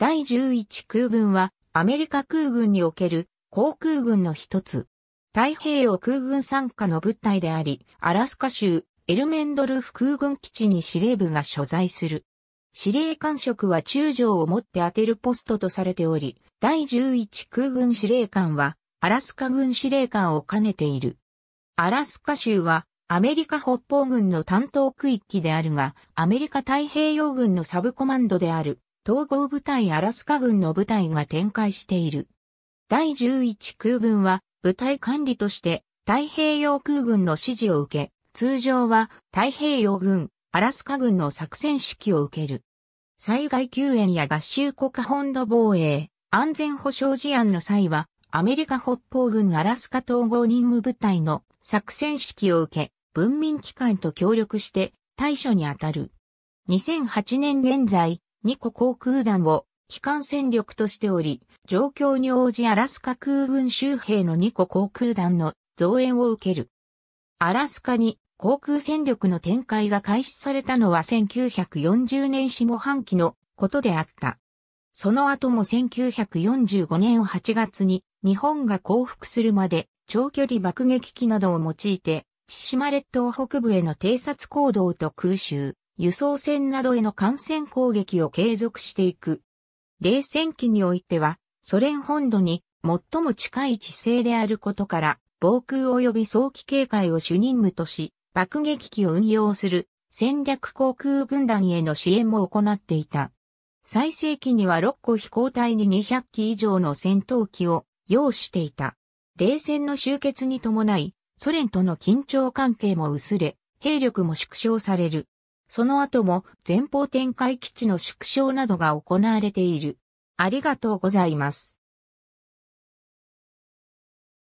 第11空軍はアメリカ空軍における航空軍の一つ。太平洋空軍参加の物体であり、アラスカ州エルメンドルフ空軍基地に司令部が所在する。司令官職は中将をもって当てるポストとされており、第11空軍司令官はアラスカ軍司令官を兼ねている。アラスカ州はアメリカ北方軍の担当区域であるが、アメリカ太平洋軍のサブコマンドである統合部隊アラスカ軍の部隊が展開している。第11空軍は部隊管理として太平洋空軍の指示を受け、通常は太平洋軍、アラスカ軍の作戦指揮を受ける。災害救援や合衆国本土防衛、安全保障事案の際は、アメリカ北方軍アラスカ統合任務部隊の作戦指揮を受け、文民機関と協力して対処に当たる。2008年現在、2個航空団を機関戦力としており、状況に応じアラスカ空軍周辺の2個航空団の増援を受ける。アラスカに航空戦力の展開が開始されたのは1940年下半期のことであった。その後も1945年8月に日本が降伏するまで長距離爆撃機などを用いて千島列島北部への偵察行動と空襲、輸送船などへの感染攻撃を継続していく。冷戦期においては、ソ連本土に最も近い地勢であることから、防空及び早期警戒を主任務とし、爆撃機を運用する戦略航空軍団への支援も行っていた。最盛期には6個飛行隊に200機以上の戦闘機を要していた。冷戦の終結に伴い、ソ連との緊張関係も薄れ、兵力も縮小される。その後も前方展開基地の縮小などが行われている。ありがとうございます。